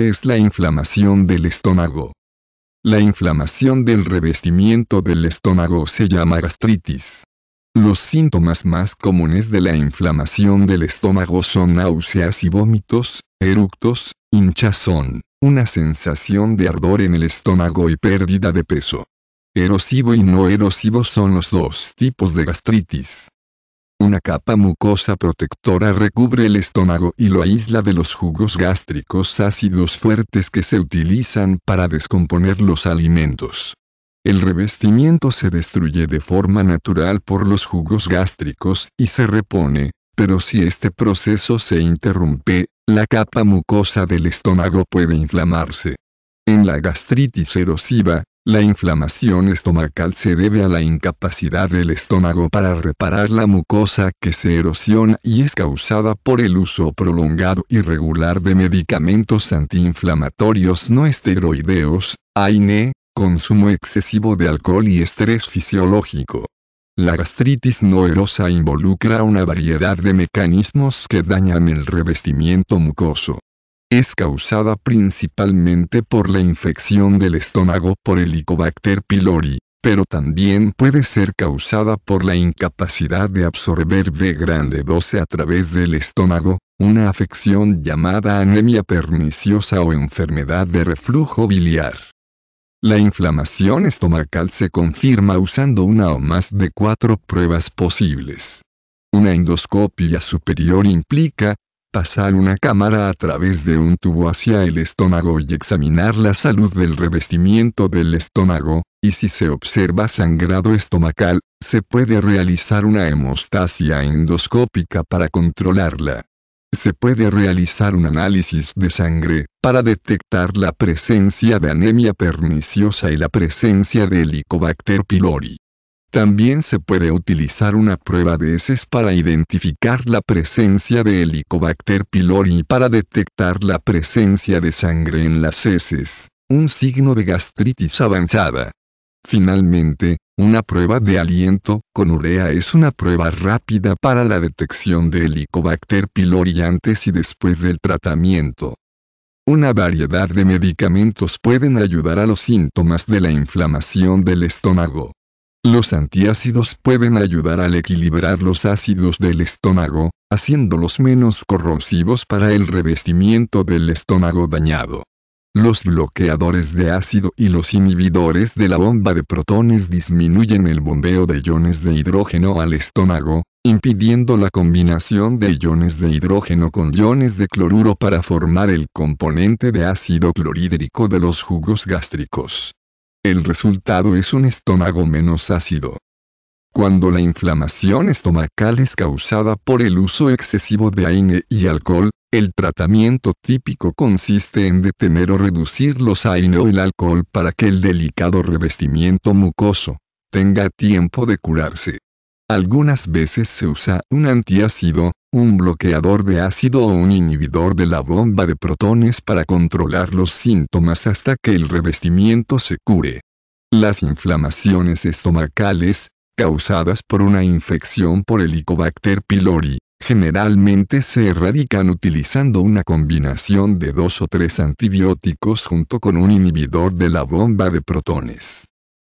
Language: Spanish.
es la inflamación del estómago. La inflamación del revestimiento del estómago se llama gastritis. Los síntomas más comunes de la inflamación del estómago son náuseas y vómitos, eructos, hinchazón, una sensación de ardor en el estómago y pérdida de peso. Erosivo y no erosivo son los dos tipos de gastritis. Una capa mucosa protectora recubre el estómago y lo aísla de los jugos gástricos ácidos fuertes que se utilizan para descomponer los alimentos. El revestimiento se destruye de forma natural por los jugos gástricos y se repone, pero si este proceso se interrumpe, la capa mucosa del estómago puede inflamarse. En la gastritis erosiva, la inflamación estomacal se debe a la incapacidad del estómago para reparar la mucosa que se erosiona y es causada por el uso prolongado y regular de medicamentos antiinflamatorios no esteroideos, AINE, consumo excesivo de alcohol y estrés fisiológico. La gastritis no erosa involucra una variedad de mecanismos que dañan el revestimiento mucoso es causada principalmente por la infección del estómago por Helicobacter pylori, pero también puede ser causada por la incapacidad de absorber de grande 12 a través del estómago, una afección llamada anemia perniciosa o enfermedad de reflujo biliar. La inflamación estomacal se confirma usando una o más de cuatro pruebas posibles. Una endoscopia superior implica, pasar una cámara a través de un tubo hacia el estómago y examinar la salud del revestimiento del estómago, y si se observa sangrado estomacal, se puede realizar una hemostasia endoscópica para controlarla. Se puede realizar un análisis de sangre, para detectar la presencia de anemia perniciosa y la presencia de Helicobacter pylori. También se puede utilizar una prueba de heces para identificar la presencia de Helicobacter pylori y para detectar la presencia de sangre en las heces, un signo de gastritis avanzada. Finalmente, una prueba de aliento con urea es una prueba rápida para la detección de Helicobacter pylori antes y después del tratamiento. Una variedad de medicamentos pueden ayudar a los síntomas de la inflamación del estómago. Los antiácidos pueden ayudar al equilibrar los ácidos del estómago, haciéndolos menos corrosivos para el revestimiento del estómago dañado. Los bloqueadores de ácido y los inhibidores de la bomba de protones disminuyen el bombeo de iones de hidrógeno al estómago, impidiendo la combinación de iones de hidrógeno con iones de cloruro para formar el componente de ácido clorhídrico de los jugos gástricos. El resultado es un estómago menos ácido. Cuando la inflamación estomacal es causada por el uso excesivo de AINE y alcohol, el tratamiento típico consiste en detener o reducir los AINE o el alcohol para que el delicado revestimiento mucoso tenga tiempo de curarse. Algunas veces se usa un antiácido, un bloqueador de ácido o un inhibidor de la bomba de protones para controlar los síntomas hasta que el revestimiento se cure. Las inflamaciones estomacales, causadas por una infección por Helicobacter pylori, generalmente se erradican utilizando una combinación de dos o tres antibióticos junto con un inhibidor de la bomba de protones.